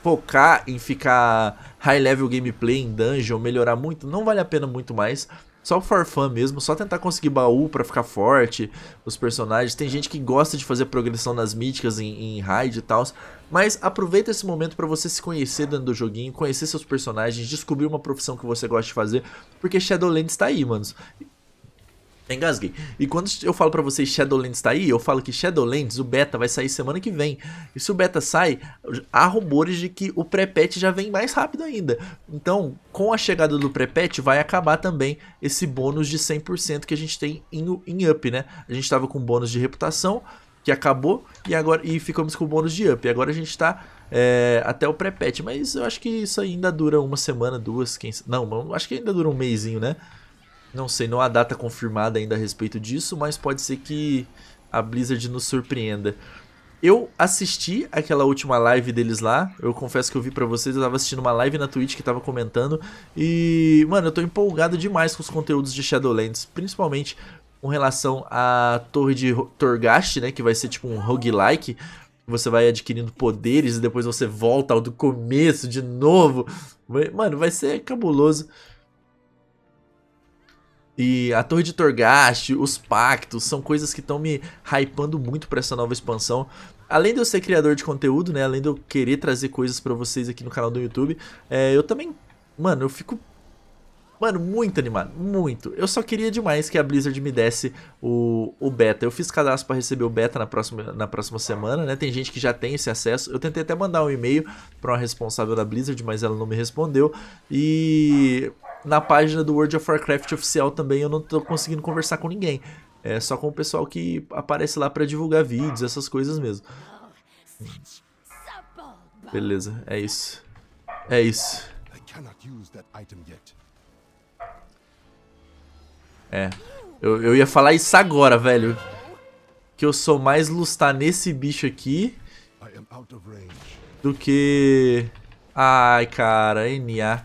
focar em ficar high level gameplay em dungeon, melhorar muito, não vale a pena muito mais. Só for fun mesmo, só tentar conseguir baú para ficar forte, os personagens. Tem gente que gosta de fazer progressão nas míticas em, em raid e tal. Mas aproveita esse momento para você se conhecer dentro do joguinho, conhecer seus personagens, descobrir uma profissão que você gosta de fazer, porque Shadowlands está aí, manos. Engasguei. E quando eu falo para vocês Shadowlands tá aí, eu falo que Shadowlands, o beta, vai sair semana que vem. E se o beta sai, há rumores de que o pré-patch já vem mais rápido ainda. Então, com a chegada do pré-patch, vai acabar também esse bônus de 100% que a gente tem em, em up, né? A gente tava com bônus de reputação, que acabou, e agora e ficamos com o bônus de up. E agora a gente tá é, até o pré-patch. Mas eu acho que isso ainda dura uma semana, duas, quem... Não, acho que ainda dura um meizinho, né? Não sei, não há data confirmada ainda a respeito disso, mas pode ser que a Blizzard nos surpreenda. Eu assisti aquela última live deles lá. Eu confesso que eu vi para vocês, eu tava assistindo uma live na Twitch que tava comentando. E, mano, eu tô empolgado demais com os conteúdos de Shadowlands, principalmente com relação à torre de Torghast, né, que vai ser tipo um roguelike. Você vai adquirindo poderes e depois você volta ao do começo de novo. Mano, vai ser cabuloso. E a Torre de Torgast, os pactos, são coisas que estão me hypando muito para essa nova expansão. Além de eu ser criador de conteúdo, né? Além de eu querer trazer coisas para vocês aqui no canal do YouTube, é, eu também, mano, eu fico Mano, muito animado, muito. Eu só queria demais que a Blizzard me desse o, o beta. Eu fiz cadastro para receber o beta na próxima, na próxima semana, né? Tem gente que já tem esse acesso. Eu tentei até mandar um e-mail para uma responsável da Blizzard, mas ela não me respondeu. E na página do World of Warcraft oficial também eu não tô conseguindo conversar com ninguém. É só com o pessoal que aparece lá para divulgar vídeos, essas coisas mesmo. Beleza, é isso. É isso. É. Eu, eu ia falar isso agora, velho. Que eu sou mais lustar nesse bicho aqui do que... Ai, cara, NA.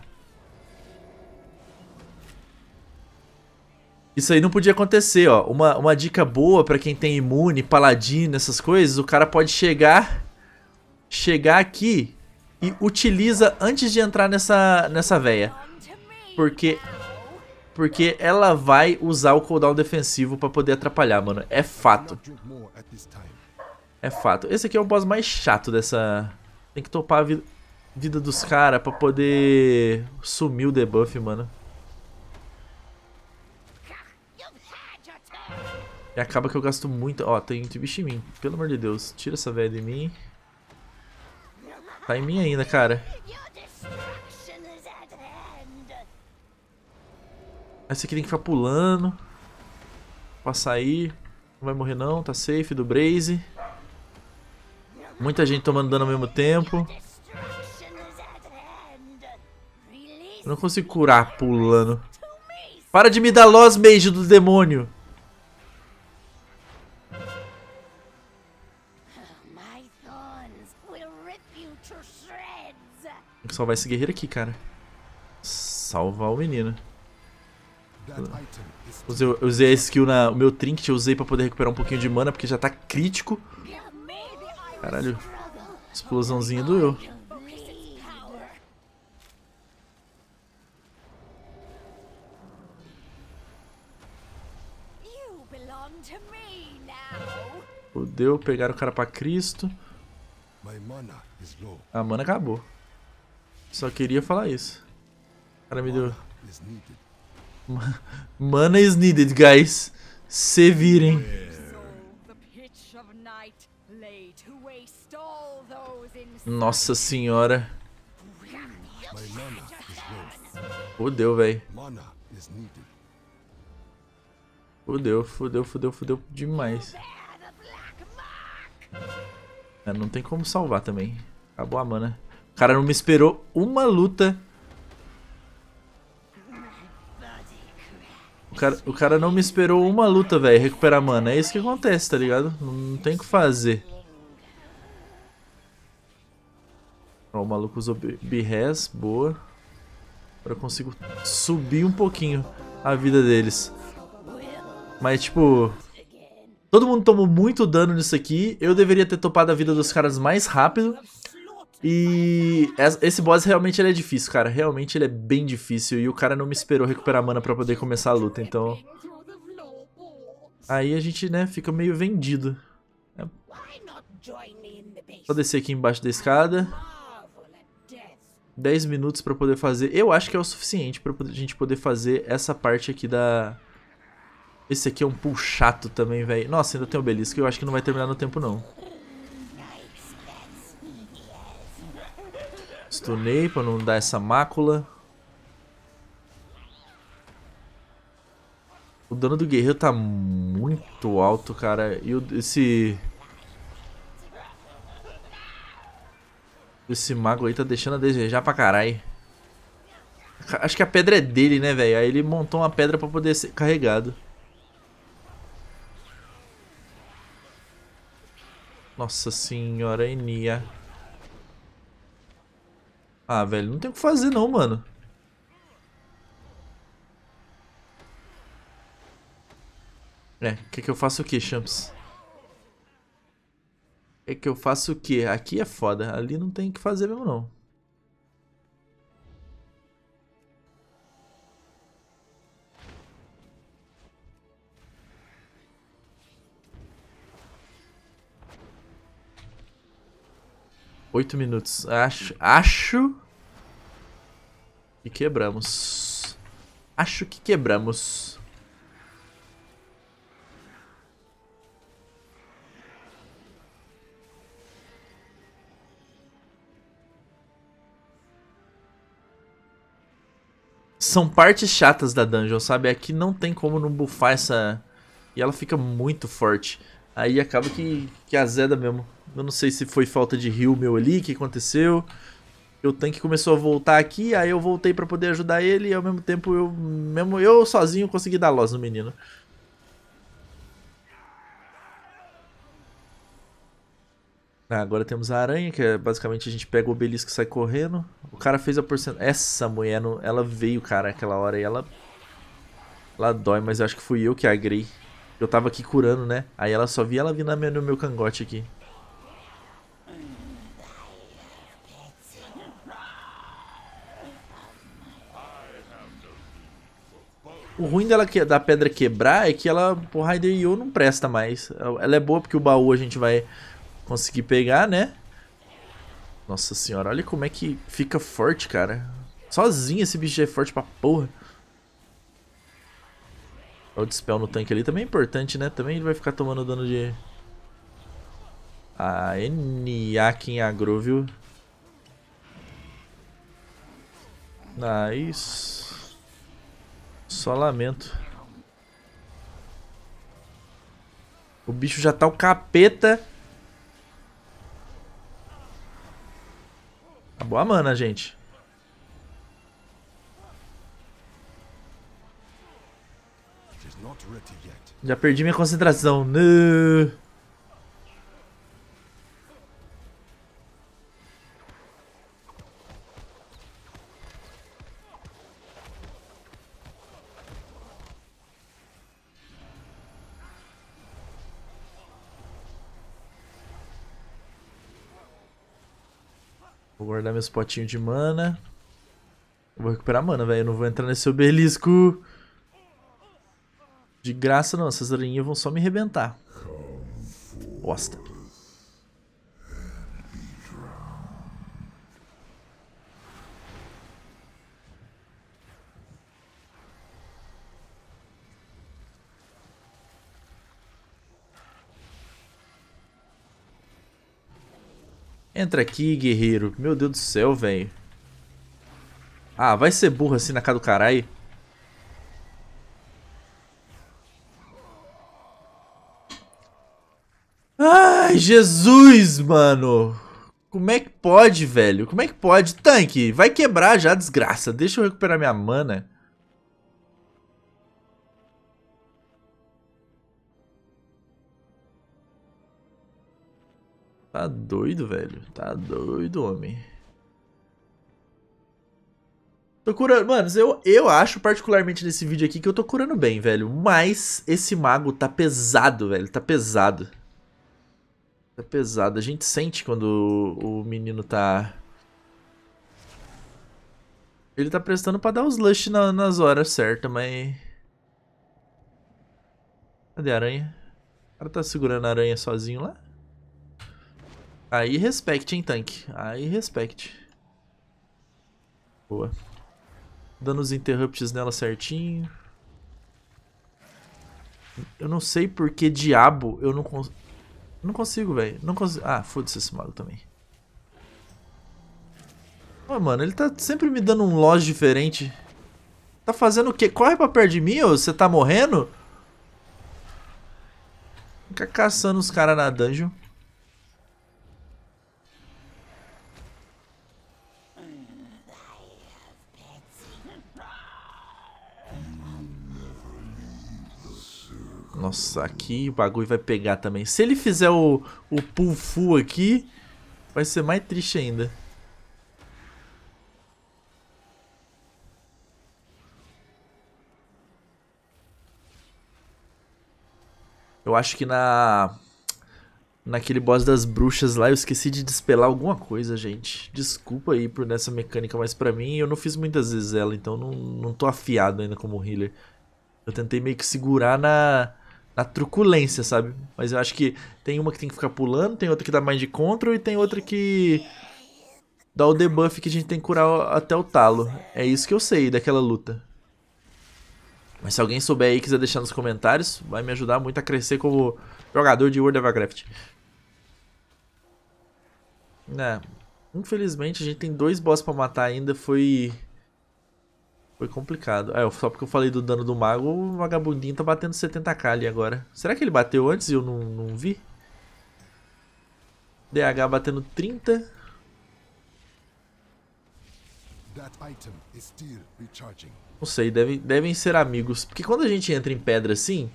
Isso aí não podia acontecer, ó. Uma, uma dica boa para quem tem imune, paladino, essas coisas, o cara pode chegar chegar aqui e utiliza antes de entrar nessa nessa veia. Porque porque ela vai usar o cooldown defensivo para poder atrapalhar, mano. É fato. É fato. Esse aqui é o boss mais chato dessa... Tem que topar a vida, vida dos caras pra poder sumir o debuff, mano. E acaba que eu gasto muito... Ó, tem um bicho em mim. Pelo amor de Deus. Tira essa velha de mim. Tá em mim ainda, cara. Esse aqui tem que ficar pulando. Pra sair. Não vai morrer não. Tá safe do Braze. Muita gente tomando dano ao mesmo tempo. Eu não consigo curar pulando. Para de me dar los Mage do demônio. que salvar esse guerreiro aqui, cara. Salvar o menino. Usei, eu usei a skill na... O meu trinket eu usei pra poder recuperar um pouquinho de mana, porque já tá crítico. Caralho. Explosãozinha doeu. Fudeu, pegaram o cara pra Cristo. A mana acabou. Só queria falar isso. O cara me deu. Mana is needed, (laughs) guys. Se virem. Nossa senhora. Fudeu, velho. Fudeu, fudeu, fudeu, fudeu demais. É, não tem como salvar também. Acabou a mana. O cara não me esperou uma luta. O cara, o cara não me esperou uma luta, velho. Recuperar mana. É isso que acontece, tá ligado? Não, não tem o que fazer. Ó, o maluco usou Behes, boa. Agora eu consigo subir um pouquinho a vida deles. Mas, tipo... Todo mundo tomou muito dano nisso aqui. Eu deveria ter topado a vida dos caras mais rápido. E esse boss realmente ele é difícil, cara. Realmente ele é bem difícil. E o cara não me esperou recuperar mana pra poder começar a luta, então... Aí a gente, né, fica meio vendido. É. Vou Só descer aqui embaixo da escada. 10 minutos pra poder fazer... Eu acho que é o suficiente pra gente poder fazer essa parte aqui da... Esse aqui é um pull chato também, velho. Nossa, ainda tem obelisco. Eu acho que não vai terminar no tempo, não. Stunei pra não dar essa mácula. O dano do guerreiro tá muito alto, cara. E o, esse... Esse mago aí tá deixando a desejar pra caralho. Acho que a pedra é dele, né, velho? Aí ele montou uma pedra pra poder ser carregado. Nossa senhora, Enia. Ah, velho, não tem o que fazer não, mano. É, quer que eu faça o que, Champs? Quer que eu faça o que? Aqui é foda, ali não tem o que fazer mesmo não. Oito minutos. Acho, acho e quebramos. Acho que quebramos. São partes chatas da dungeon, sabe? Aqui não tem como não bufar essa... E ela fica muito forte. Aí acaba que, que azeda mesmo. Eu não sei se foi falta de Rio, meu ali, que aconteceu. E o tanque começou a voltar aqui, aí eu voltei para poder ajudar ele e ao mesmo tempo eu mesmo eu sozinho consegui dar loss no menino. Ah, agora temos a aranha, que é basicamente a gente pega o obelisco e sai correndo. O cara fez a porcentagem. Essa mulher, não... ela veio, cara, aquela hora e ela. Ela dói, mas eu acho que fui eu que agrei. Eu tava aqui curando, né? Aí ela só vi ela vindo no meu cangote aqui. O ruim dela que, da pedra quebrar é que ela, o Raider Yo não presta mais. Ela é boa porque o baú a gente vai conseguir pegar, né? Nossa senhora, olha como é que fica forte, cara. Sozinho esse bicho é forte pra porra. O dispel no tanque ali também é importante, né? Também ele vai ficar tomando dano de... A Eniak em agro, viu? Nice. Só lamento. O bicho já tá o capeta. A tá boa mana, gente. Já perdi minha concentração. Não. guardar meus potinhos de mana. vou recuperar mana, velho. Eu não vou entrar nesse obelisco. De graça, não. Essas aranhinhas vão só me arrebentar. Bosta. Entra aqui, guerreiro. Meu Deus do céu, velho. Ah, vai ser burro assim na cara do caralho. Ai, Jesus, mano. Como é que pode, velho? Como é que pode? Tanque, vai quebrar já, desgraça. Deixa eu recuperar minha mana. Tá doido, velho. Tá doido, homem. Tô curando. Mano, eu, eu acho particularmente nesse vídeo aqui que eu tô curando bem, velho. Mas esse mago tá pesado, velho. Tá pesado. Tá pesado. A gente sente quando o, o menino tá... Ele tá prestando pra dar os lush na, nas horas certas, mas... Cadê a aranha? O cara tá segurando a aranha sozinho lá? Aí respeite, hein, tanque. Aí respeite. Boa. Dando os interrupts nela certinho. Eu não sei por que diabo eu não consigo... Não consigo, velho. Não consigo... Ah, foda-se esse mago também. Ô mano, ele tá sempre me dando um loss diferente. Tá fazendo o quê? Corre pra perto de mim, ou você tá morrendo? Fica caçando os caras na dungeon. Nossa, aqui o bagulho vai pegar também. Se ele fizer o, o pull full aqui, vai ser mais triste ainda. Eu acho que na... Naquele boss das bruxas lá, eu esqueci de despelar alguma coisa, gente. Desculpa aí por nessa mecânica, mas pra mim eu não fiz muitas vezes ela, então não, não tô afiado ainda como healer. Eu tentei meio que segurar na na truculência, sabe? Mas eu acho que tem uma que tem que ficar pulando, tem outra que dá mais de control e tem outra que dá o debuff que a gente tem que curar até o talo. É isso que eu sei daquela luta. Mas se alguém souber aí e quiser deixar nos comentários, vai me ajudar muito a crescer como jogador de World of Warcraft. É, infelizmente a gente tem dois boss pra matar ainda, foi foi complicado. é só porque eu falei do dano do mago, o vagabundinho tá batendo 70k ali agora. Será que ele bateu antes e eu não, não vi? DH batendo 30. Não sei, devem, devem ser amigos. Porque quando a gente entra em pedra assim,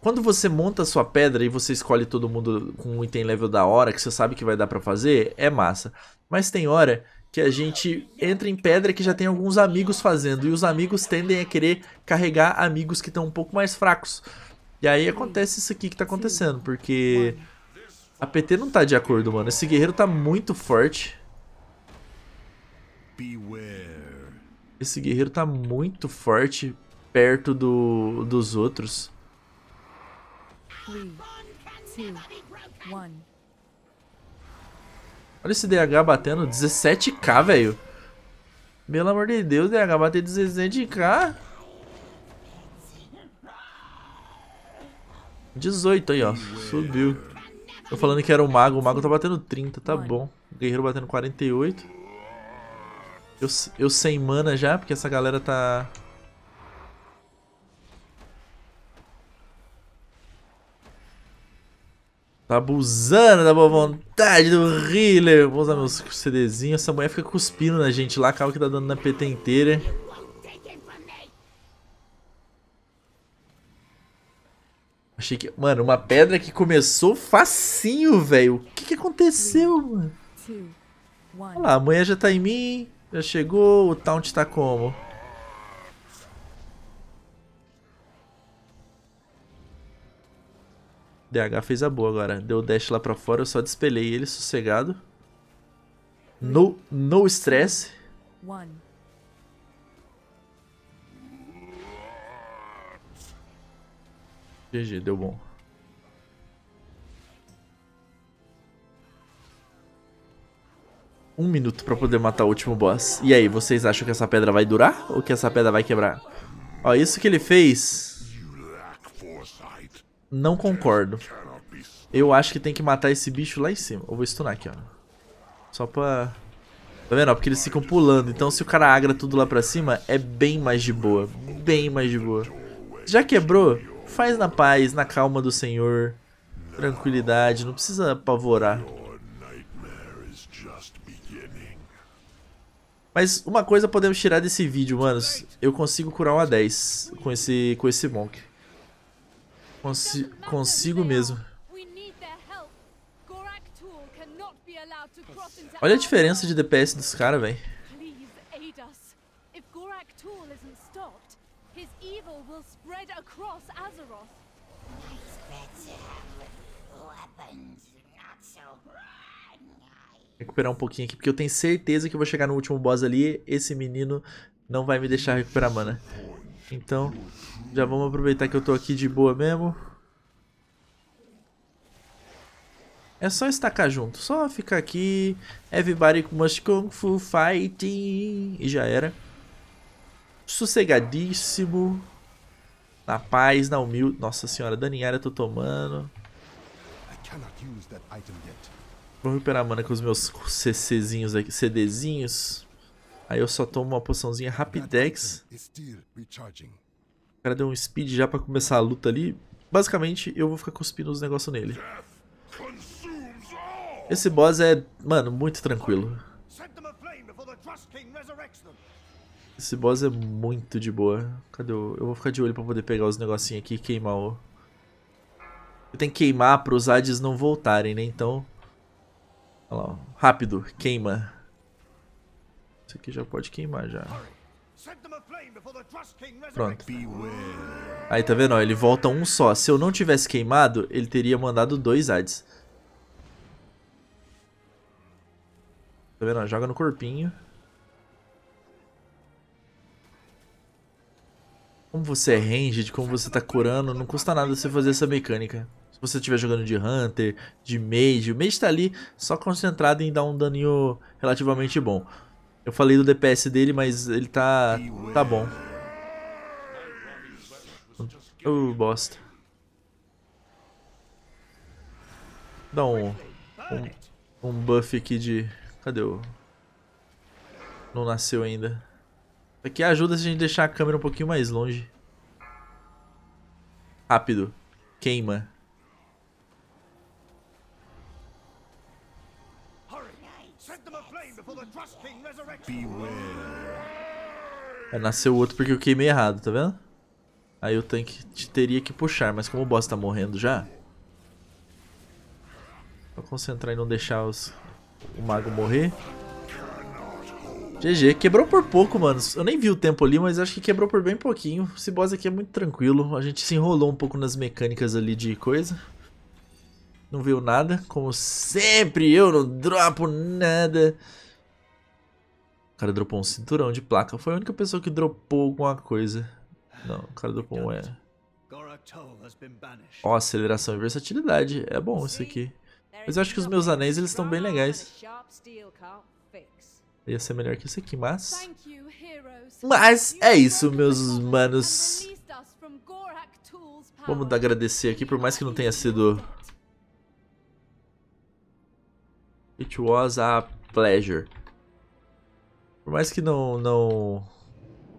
quando você monta a sua pedra e você escolhe todo mundo com um item level da hora, que você sabe que vai dar para fazer, é massa. Mas tem hora que a gente entra em pedra que já tem alguns amigos fazendo. E os amigos tendem a querer carregar amigos que estão um pouco mais fracos. E aí acontece isso aqui que tá acontecendo, porque a PT não tá de acordo, mano. Esse guerreiro tá muito forte. Esse guerreiro tá muito forte perto do, dos outros. Three, two, one. Olha esse DH batendo 17k, velho. Pelo amor de Deus, DH bater 17k. 18 aí, ó. Subiu. Tô falando que era o mago. O mago tá batendo 30, tá bom. O guerreiro batendo 48. Eu, eu sem mana já, porque essa galera tá Tá abusando da boa vontade do healer. Vou usar meus CDzinhos. Essa mulher fica cuspindo na gente lá. Acaba que tá dando na PT inteira. Achei que... Mano, uma pedra que começou facinho, velho. O que que aconteceu, mano? Olha lá, a manhã já tá em mim. Já chegou. O taunt tá como? DH fez a boa agora. Deu o dash lá pra fora, eu só despelei ele sossegado. No, no stress. GG, deu bom. Um minuto pra poder matar o último boss. E aí, vocês acham que essa pedra vai durar? Ou que essa pedra vai quebrar? Ó, isso que ele fez... Não concordo. Eu acho que tem que matar esse bicho lá em cima. Eu vou stunar aqui, ó. Só pra... Tá vendo? Ó, porque eles ficam pulando. Então se o cara agra tudo lá pra cima, é bem mais de boa. Bem mais de boa. Já quebrou? Faz na paz, na calma do senhor. Tranquilidade, não precisa apavorar. Mas uma coisa podemos tirar desse vídeo, manos. Eu consigo curar uma 10 com esse, com esse Monk. Consi consigo mesmo. Olha a diferença de DPS dos caras, velho. Recuperar um pouquinho aqui, porque eu tenho certeza que eu vou chegar no último boss ali. Esse menino não vai me deixar recuperar mana. Então, já vamos aproveitar que eu tô aqui de boa mesmo. É só estacar junto, só ficar aqui. Everybody must kung fu fighting. E já era. Sossegadíssimo. Na paz, na humilde. Nossa senhora, daninhara eu tô tomando. Vou recuperar a mana com os meus CCzinhos aqui, CDzinhos. Aí eu só tomo uma poçãozinha Rapidex. O cara deu um speed já pra começar a luta ali. Basicamente, eu vou ficar cuspindo os negócios nele. Esse boss é, mano, muito tranquilo. Esse boss é muito de boa. Cadê o... Eu vou ficar de olho pra poder pegar os negocinhos aqui e queimar o... Eu tenho que queimar pros Hades não voltarem, né? Então... Olha lá, ó. Rápido, queima. Isso aqui já pode queimar já. Pronto. Aí tá vendo, ele volta um só. Se eu não tivesse queimado, ele teria mandado dois ads. Tá vendo, joga no corpinho. Como você é ranged, como você tá curando, não custa nada você fazer essa mecânica. Se você estiver jogando de Hunter, de Mage, o Mage tá ali só concentrado em dar um daninho relativamente bom. Eu falei do DPS dele, mas ele tá. tá bom. Uh, bosta. Dá um, um. Um buff aqui de. Cadê o. Não nasceu ainda. Aqui ajuda se a gente deixar a câmera um pouquinho mais longe. Rápido. Queima. É, nasceu outro porque eu queimei errado, tá vendo? Aí o tanque te teria que puxar, mas como o boss tá morrendo já... Vou concentrar e não deixar os, o mago morrer. GG, quebrou por pouco, mano. Eu nem vi o tempo ali, mas acho que quebrou por bem pouquinho. Esse boss aqui é muito tranquilo. A gente se enrolou um pouco nas mecânicas ali de coisa. Não viu nada, como sempre eu não dropo nada cara dropou um cinturão de placa. Foi a única pessoa que dropou alguma coisa. Não, o cara dropou um é. Ó, oh, aceleração e versatilidade. É bom isso aqui. Mas eu acho que os meus anéis, eles estão bem legais. Ia ser melhor que isso aqui, mas... Mas é isso, meus manos. Vamos agradecer aqui, por mais que não tenha sido... It was a pleasure. Por mais que não, não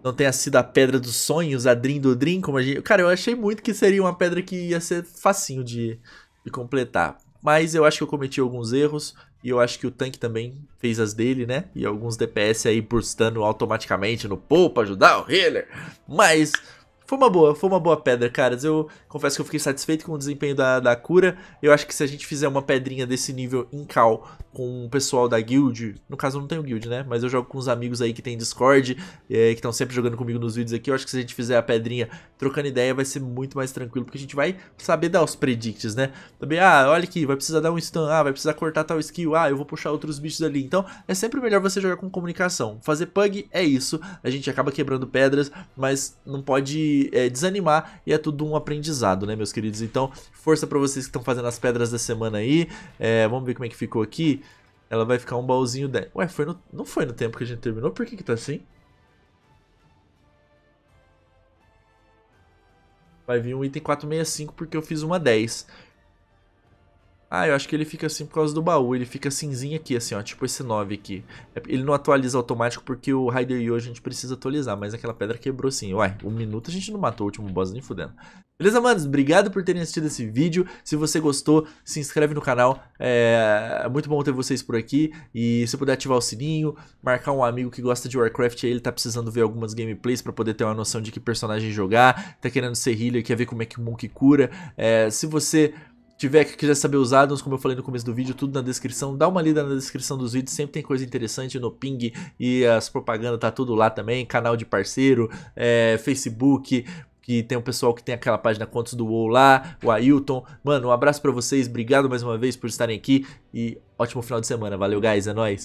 não tenha sido a pedra dos sonhos, a Dream do Dream, como a gente. Cara, eu achei muito que seria uma pedra que ia ser facinho de, de completar. Mas eu acho que eu cometi alguns erros. E eu acho que o tanque também fez as dele, né? E alguns DPS aí burstando automaticamente no pool pra ajudar o healer. Mas foi uma boa, foi uma boa pedra, caras. Eu confesso que eu fiquei satisfeito com o desempenho da, da cura. Eu acho que se a gente fizer uma pedrinha desse nível em cal com o pessoal da guild, no caso eu não tenho guild, né? Mas eu jogo com uns amigos aí que tem Discord, é, que estão sempre jogando comigo nos vídeos aqui. Eu acho que se a gente fizer a pedrinha trocando ideia, vai ser muito mais tranquilo, porque a gente vai saber dar os predicts, né? Também, ah, olha aqui, vai precisar dar um stun, ah, vai precisar cortar tal skill, ah, eu vou puxar outros bichos ali. Então, é sempre melhor você jogar com comunicação. Fazer pug é isso, a gente acaba quebrando pedras, mas não pode é, desanimar e é tudo um aprendizado, né, meus queridos? Então, força para vocês que estão fazendo as pedras da semana aí. É, vamos ver como é que ficou aqui. Ela vai ficar um baúzinho 10. Ué, foi no, não foi no tempo que a gente terminou? Por que que tá assim? Vai vir um item 465 porque eu fiz uma 10. Ah, eu acho que ele fica assim por causa do baú. Ele fica cinzinho aqui, assim, ó. Tipo esse 9 aqui. É, ele não atualiza automático porque o Raider Yu a gente precisa atualizar. Mas aquela pedra quebrou sim. Uai, um minuto a gente não matou o último boss nem fudendo. Beleza, manos? Obrigado por terem assistido esse vídeo. Se você gostou, se inscreve no canal. É, é muito bom ter vocês por aqui. E se puder ativar o sininho, marcar um amigo que gosta de Warcraft aí, ele tá precisando ver algumas gameplays pra poder ter uma noção de que personagem jogar. Tá querendo ser healer, quer ver como é que o Monk cura. É, se você tiver que quiser saber os addons, como eu falei no começo do vídeo, tudo na descrição. Dá uma lida na descrição dos vídeos, sempre tem coisa interessante no ping e as propagandas tá tudo lá também. Canal de parceiro, é, Facebook, que tem o um pessoal que tem aquela página Contos do WoW lá, o Ailton. Mano, um abraço para vocês, obrigado mais uma vez por estarem aqui e ótimo final de semana. Valeu, guys, é nóis!